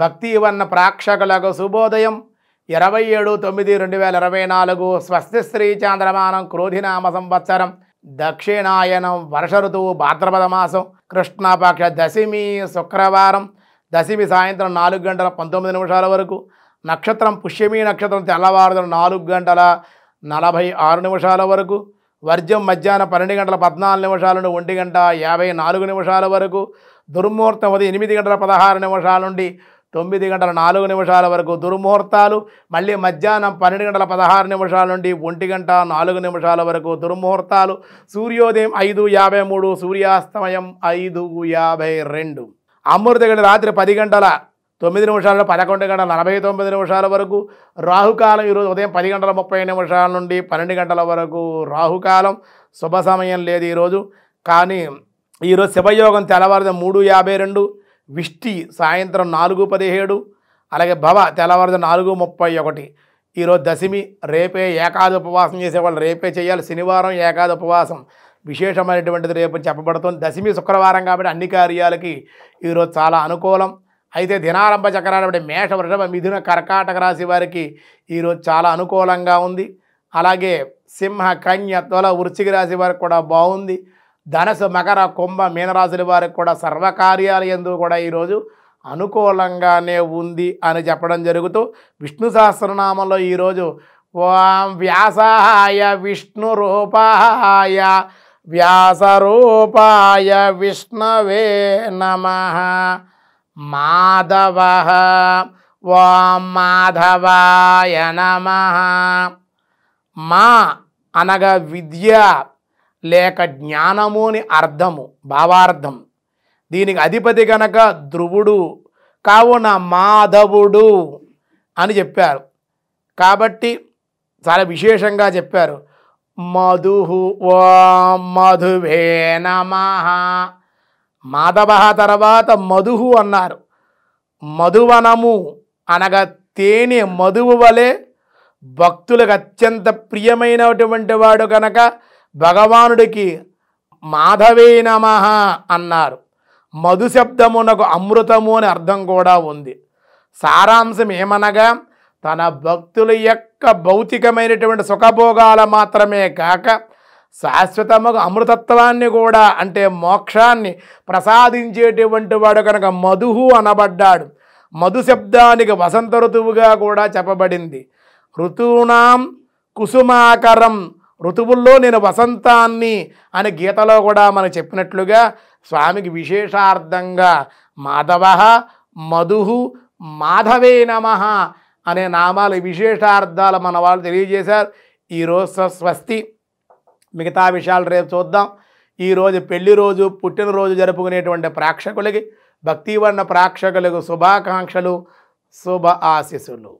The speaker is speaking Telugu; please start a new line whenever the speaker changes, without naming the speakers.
భక్తి వన్న ప్రేక్షకులకు శుభోదయం ఇరవై ఏడు తొమ్మిది రెండు వేల ఇరవై నాలుగు స్వస్తి శ్రీ చంద్రమానం క్రోధినామ సంవత్సరం దక్షిణాయనం వర్ష ఋతువు భాద్రపద మాసం కృష్ణపక్ష దశమి శుక్రవారం దశమి సాయంత్రం నాలుగు గంటల పంతొమ్మిది నిమిషాల వరకు నక్షత్రం పుష్యమీ నక్షత్రం తెల్లవారుదల నాలుగు గంటల నలభై ఆరు నిమిషాల వరకు వర్జం మధ్యాహ్నం పన్నెండు గంటల పద్నాలుగు నిమిషాల నుండి ఒంటి గంట యాభై నాలుగు నిమిషాల వరకు దుర్ముహూర్తం ఉదయం ఎనిమిది గంటల పదహారు నిమిషాల నుండి తొమ్మిది గంటల నాలుగు నిమిషాల వరకు దుర్ముహూర్తాలు మళ్ళీ మధ్యాహ్నం పన్నెండు గంటల పదహారు నిమిషాల నుండి ఒంటి గంట నాలుగు నిమిషాల వరకు దుర్ముహూర్తాలు సూర్యోదయం ఐదు యాభై మూడు సూర్యాస్తమయం ఐదు యాభై రెండు అమృత గడి రాత్రి పది గంటల తొమ్మిది నిమిషాలు పదకొండు గంటల నలభై తొమ్మిది నిమిషాల వరకు రాహుకాలం ఈరోజు ఉదయం పది గంటల ముప్పై నిమిషాల నుండి పన్నెండు గంటల వరకు రాహుకాలం శుభ సమయం లేదు ఈరోజు కానీ ఈరోజు శుభయోగం తెల్లవారుజాము మూడు యాభై రెండు విష్టి సాయంత్రం నాలుగు పదిహేడు అలాగే భవ తెల్లవారుజు నాలుగు ముప్పై ఒకటి ఈరోజు దశమి రేపే ఏకాది ఉపవాసం చేసేవాళ్ళు రేపే చేయాలి శనివారం ఏకాది ఉపవాసం విశేషమైనటువంటిది రేపు చెప్పబడుతుంది దశమి శుక్రవారం కాబట్టి అన్ని కార్యాలకి ఈరోజు చాలా అనుకూలం అయితే దినారంభ చక్రాలు మేష వృషభ మిథున కర్కాటక రాశి వారికి ఈరోజు చాలా అనుకూలంగా ఉంది అలాగే సింహ కన్య తొల వృశ్చిక రాశి వారికి కూడా బాగుంది ధనసు మకర కుంభ మీనరాశుల వారికి కూడా సర్వకార్యాలు ఎందుకు కూడా ఈరోజు అనుకూలంగానే ఉంది అని చెప్పడం జరుగుతూ విష్ణు సహస్రనామంలో ఈరోజు వ్యాసాయ విష్ణు రూపాయ వ్యాసరూపాయ విష్ణవే నమ మాధవ వాం మాధవాయ నమ మా అనగా విద్య లేక జ్ఞానము అని అర్థము భావార్థం దీనికి అధిపతి గనక ధ్రువుడు కావున మాధవుడు అని చెప్పారు కాబట్టి చాలా విశేషంగా చెప్పారు మధు ఓ మధువే నమ మాధవ తర్వాత మధు అన్నారు మధువనము అనగా తేనె మధువు వలె భక్తులకు అత్యంత ప్రియమైనటువంటి వాడు కనుక భగవానుడికి మాధవే నమ అన్నారు మధుశబ్దమునకు అమృతము అని అర్థం కూడా ఉంది సారాంశం ఏమనగా తన భక్తుల యొక్క భౌతికమైనటువంటి సుఖభోగాల మాత్రమే కాక శాశ్వతముగా అమృతత్వాన్ని కూడా అంటే మోక్షాన్ని ప్రసాదించేటువంటి వాడు కనుక మధుహు అనబడ్డాడు మధు శబ్దానికి వసంత ఋతువుగా కూడా చెప్పబడింది ఋతూనాం కుసుమాకరం ఋతువుల్లో నేను వసంతాన్ని అనే గీతలో కూడా మనకు చెప్పినట్లుగా స్వామికి విశేషార్థంగా మాధవ మధు మాధవే నమ అనే నామాలు విశేషార్థాలు మన వాళ్ళు తెలియజేశారు ఈరోజు స్వస్తి మిగతా విషయాలు రేపు చూద్దాం ఈరోజు పెళ్లి రోజు పుట్టినరోజు జరుపుకునేటువంటి ప్రేక్షకులకి భక్తివర్ణ ప్రేక్షకులకు శుభాకాంక్షలు శుభ ఆశీస్సులు